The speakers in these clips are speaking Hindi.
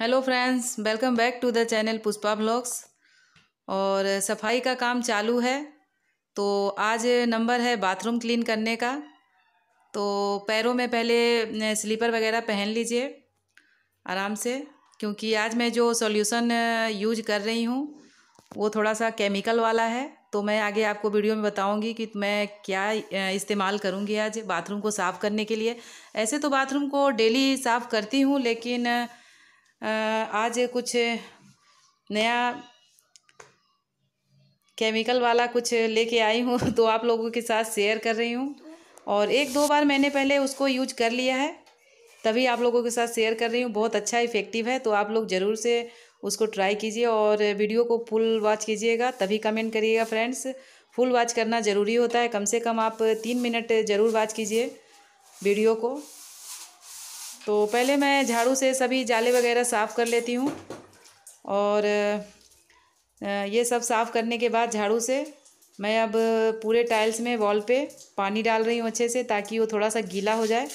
Hello friends welcome back to the channel Pushpa blogs और सफाई का काम चालू है तो आज नंबर है बाथरूम क्लीन करने का तो पैरों में पहले स्लीपर वगैरह पहन लीजिए आराम से क्योंकि आज मैं जो सॉल्यूशन यूज कर रही हूँ वो थोड़ा सा केमिकल वाला है तो मैं आगे आपको वीडियो में बताऊंगी कि मैं क्या इस्तेमाल करूंगी आज बाथरूम को साफ़ करने के लिए ऐसे तो बाथरूम को डेली साफ़ करती हूँ लेकिन आज कुछ नया केमिकल वाला कुछ लेके आई हूँ तो आप लोगों के साथ शेयर कर रही हूँ और एक दो बार मैंने पहले उसको यूज कर लिया है तभी आप लोगों के साथ शेयर कर रही हूँ बहुत अच्छा इफ़ेक्टिव है तो आप लोग ज़रूर से उसको ट्राई कीजिए और वीडियो को फुल वॉच कीजिएगा तभी कमेंट करिएगा फ्रेंड्स फुल वॉच करना ज़रूरी होता है कम से कम आप तीन मिनट ज़रूर वॉच कीजिए वीडियो को तो पहले मैं झाड़ू से सभी जाले वगैरह साफ़ कर लेती हूँ और ये सब साफ़ करने के बाद झाड़ू से मैं अब पूरे टाइल्स में वॉल पे पानी डाल रही हूँ अच्छे से ताकि वो थोड़ा सा गीला हो जाए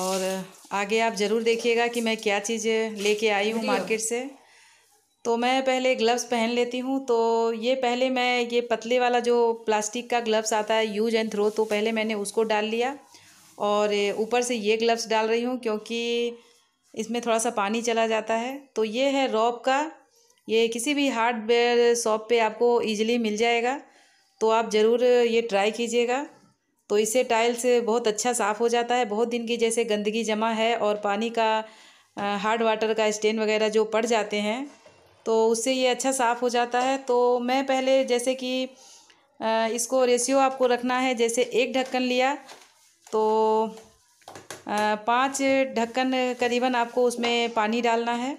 और आगे आप ज़रूर देखिएगा कि मैं क्या चीज़ें लेके आई हूँ मार्केट से तो मैं पहले ग्लव्स पहन लेती हूँ तो ये पहले मैं ये पतले वाला जो प्लास्टिक का ग्लव्स आता है यूज एंड थ्रो तो पहले मैंने उसको डाल लिया और ऊपर से ये ग्लव्स डाल रही हूँ क्योंकि इसमें थोड़ा सा पानी चला जाता है तो ये है रॉब का ये किसी भी हार्डवेयर शॉप पे आपको इजीली मिल जाएगा तो आप ज़रूर ये ट्राई कीजिएगा तो इससे टाइल्स बहुत अच्छा साफ़ हो जाता है बहुत दिन की जैसे गंदगी जमा है और पानी का हार्ड वाटर का स्टेन वगैरह जो पड़ जाते हैं तो उससे ये अच्छा साफ़ हो जाता है तो मैं पहले जैसे कि इसको रेशियो आपको रखना है जैसे एक ढक्कन लिया तो पांच ढक्कन करीबन आपको उसमें पानी डालना है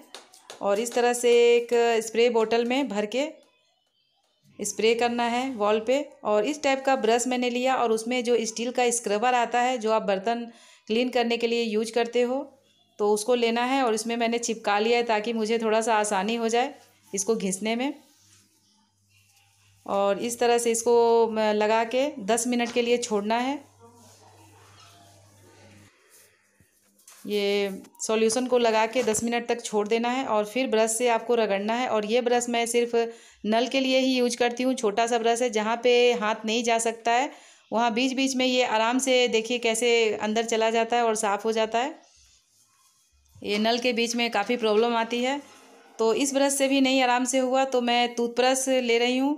और इस तरह से एक स्प्रे बोतल में भर के स्प्रे करना है वॉल पे और इस टाइप का ब्रश मैंने लिया और उसमें जो स्टील का स्क्रबर आता है जो आप बर्तन क्लीन करने के लिए यूज करते हो तो उसको लेना है और इसमें मैंने चिपका लिया है ताकि मुझे थोड़ा सा आसानी हो जाए इसको घिसने में और इस तरह से इसको लगा के दस मिनट के लिए छोड़ना है ये सॉल्यूशन को लगा के दस मिनट तक छोड़ देना है और फिर ब्रश से आपको रगड़ना है और ये ब्रश मैं सिर्फ नल के लिए ही यूज करती हूँ छोटा सा ब्रश है जहाँ पे हाथ नहीं जा सकता है वहाँ बीच बीच में ये आराम से देखिए कैसे अंदर चला जाता है और साफ़ हो जाता है ये नल के बीच में काफ़ी प्रॉब्लम आती है तो इस ब्रश से भी नहीं आराम से हुआ तो मैं टूथब्रश ले रही हूँ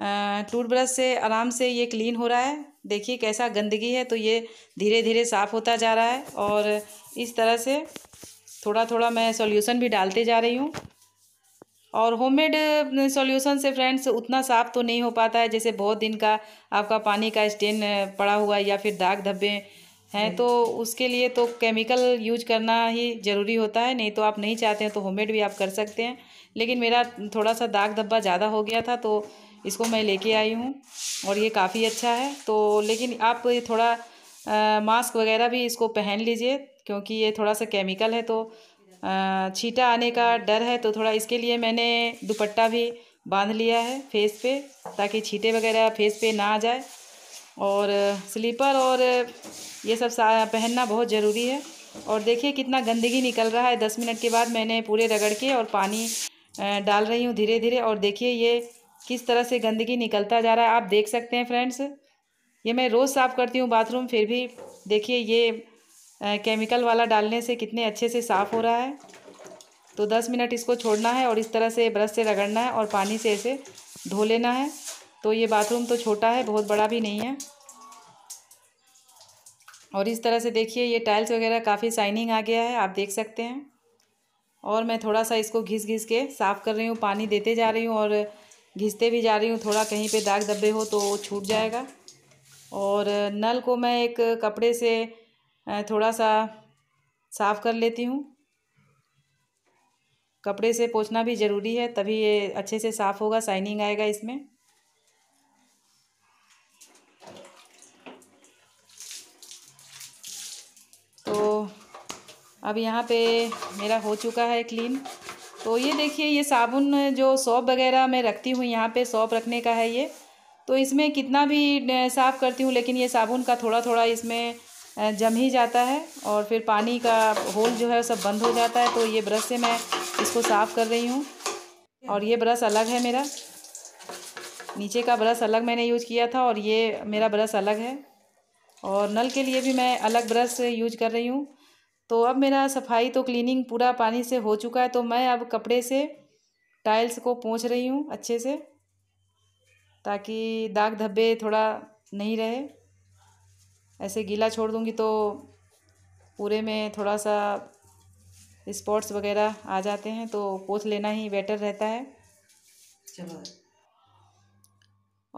टूथब्रश से आराम से ये क्लीन हो रहा है देखिए कैसा गंदगी है तो ये धीरे धीरे साफ़ होता जा रहा है और इस तरह से थोड़ा थोड़ा मैं सॉल्यूशन भी डालते जा रही हूँ और होममेड सॉल्यूशन से फ्रेंड्स उतना साफ़ तो नहीं हो पाता है जैसे बहुत दिन का आपका पानी का स्टेन पड़ा हुआ या फिर दाग धब्बे हैं हम्म। तो उसके लिए तो केमिकल यूज करना ही ज़रूरी होता है नहीं तो आप नहीं चाहते हैं तो होममेड भी आप कर सकते हैं लेकिन मेरा थोड़ा सा दाग धब्बा ज़्यादा हो गया था तो इसको मैं लेके आई हूँ और ये काफ़ी अच्छा है तो लेकिन आप ये थोड़ा आ, मास्क वगैरह भी इसको पहन लीजिए क्योंकि ये थोड़ा सा केमिकल है तो आ, छीटा आने का डर है तो थोड़ा इसके लिए मैंने दुपट्टा भी बांध लिया है फेस पे ताकि छीटे वगैरह फेस पे ना आ जाए और स्लीपर और ये सब पहनना बहुत ज़रूरी है और देखिए कितना गंदगी निकल रहा है दस मिनट के बाद मैंने पूरे रगड़ के और पानी डाल रही हूँ धीरे धीरे और देखिए ये किस तरह से गंदगी निकलता जा रहा है आप देख सकते हैं फ्रेंड्स ये मैं रोज़ साफ़ करती हूँ बाथरूम फिर भी देखिए ये केमिकल वाला डालने से कितने अच्छे से साफ़ हो रहा है तो दस मिनट इसको छोड़ना है और इस तरह से ब्रश से रगड़ना है और पानी से इसे धो लेना है तो ये बाथरूम तो छोटा है बहुत बड़ा भी नहीं है और इस तरह से देखिए ये टाइल्स वगैरह काफ़ी शाइनिंग आ गया है आप देख सकते हैं और मैं थोड़ा सा इसको घिस घिस के साफ़ कर रही हूँ पानी देते जा रही हूँ और घिसते भी जा रही हूँ थोड़ा कहीं पे दाग धब्बे हो तो छूट जाएगा और नल को मैं एक कपड़े से थोड़ा सा साफ़ कर लेती हूँ कपड़े से पोछना भी ज़रूरी है तभी ये अच्छे से साफ़ होगा शाइनिंग आएगा इसमें तो अब यहाँ पे मेरा हो चुका है क्लीन तो ये देखिए ये साबुन जो सॉप वगैरह मैं रखती हूँ यहाँ पे सॉप रखने का है ये तो इसमें कितना भी साफ़ करती हूँ लेकिन ये साबुन का थोड़ा थोड़ा इसमें जम ही जाता है और फिर पानी का होल जो है सब बंद हो जाता है तो ये ब्रश से मैं इसको साफ़ कर रही हूँ और ये ब्रश अलग है मेरा नीचे का ब्रश अलग मैंने यूज किया था और ये मेरा ब्रश अलग है और नल के लिए भी मैं अलग ब्रश यूज कर रही हूँ तो अब मेरा सफाई तो क्लीनिंग पूरा पानी से हो चुका है तो मैं अब कपड़े से टाइल्स को पोंछ रही हूँ अच्छे से ताकि दाग धब्बे थोड़ा नहीं रहे ऐसे गीला छोड़ दूँगी तो पूरे में थोड़ा सा स्पॉट्स वगैरह आ जाते हैं तो पोथ लेना ही बेटर रहता है चलो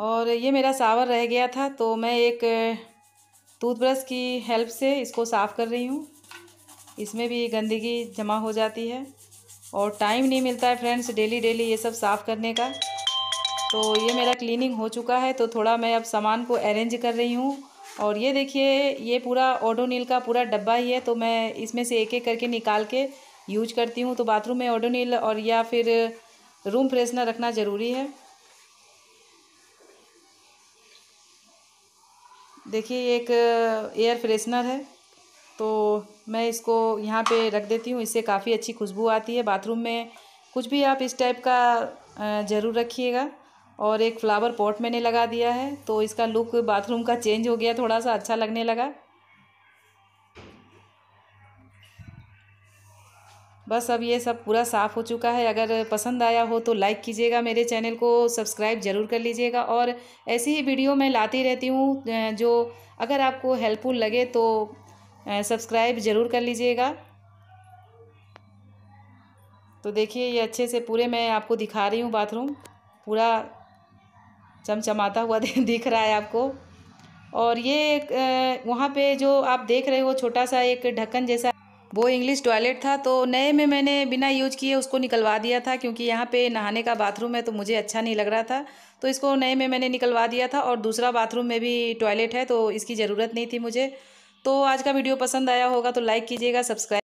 और ये मेरा सावर रह गया था तो मैं एक टूथब्रश की हेल्प से इसको साफ़ कर रही हूँ इसमें भी गंदगी जमा हो जाती है और टाइम नहीं मिलता है फ्रेंड्स डेली डेली ये सब साफ़ करने का तो ये मेरा क्लीनिंग हो चुका है तो थोड़ा मैं अब सामान को अरेंज कर रही हूँ और ये देखिए ये पूरा ओडोनील का पूरा डब्बा ही है तो मैं इसमें से एक एक करके निकाल के यूज करती हूँ तो बाथरूम में ओडोनील और या फिर रूम फ्रेशनर रखना ज़रूरी है देखिए एक एयर फ्रेशनर है तो मैं इसको यहाँ पे रख देती हूँ इससे काफ़ी अच्छी खुशबू आती है बाथरूम में कुछ भी आप इस टाइप का ज़रूर रखिएगा और एक फ्लावर पॉट मैंने लगा दिया है तो इसका लुक बाथरूम का चेंज हो गया थोड़ा सा अच्छा लगने लगा बस अब ये सब पूरा साफ़ हो चुका है अगर पसंद आया हो तो लाइक कीजिएगा मेरे चैनल को सब्सक्राइब ज़रूर कर लीजिएगा और ऐसी ही वीडियो मैं लाती रहती हूँ जो अगर आपको हेल्पफुल लगे तो सब्सक्राइब ज़रूर कर लीजिएगा तो देखिए ये अच्छे से पूरे मैं आपको दिखा रही हूँ बाथरूम पूरा चमचमाता हुआ दिख रहा है आपको और ये वहाँ पे जो आप देख रहे हो छोटा सा एक ढक्कन जैसा वो इंग्लिश टॉयलेट था तो नए में मैंने बिना यूज किए उसको निकलवा दिया था क्योंकि यहाँ पे नहाने का बाथरूम है तो मुझे अच्छा नहीं लग रहा था तो इसको नए में मैंने निकलवा दिया था और दूसरा बाथरूम में भी टॉयलेट है तो इसकी ज़रूरत नहीं थी मुझे तो आज का वीडियो पसंद आया होगा तो लाइक कीजिएगा सब्सक्राइब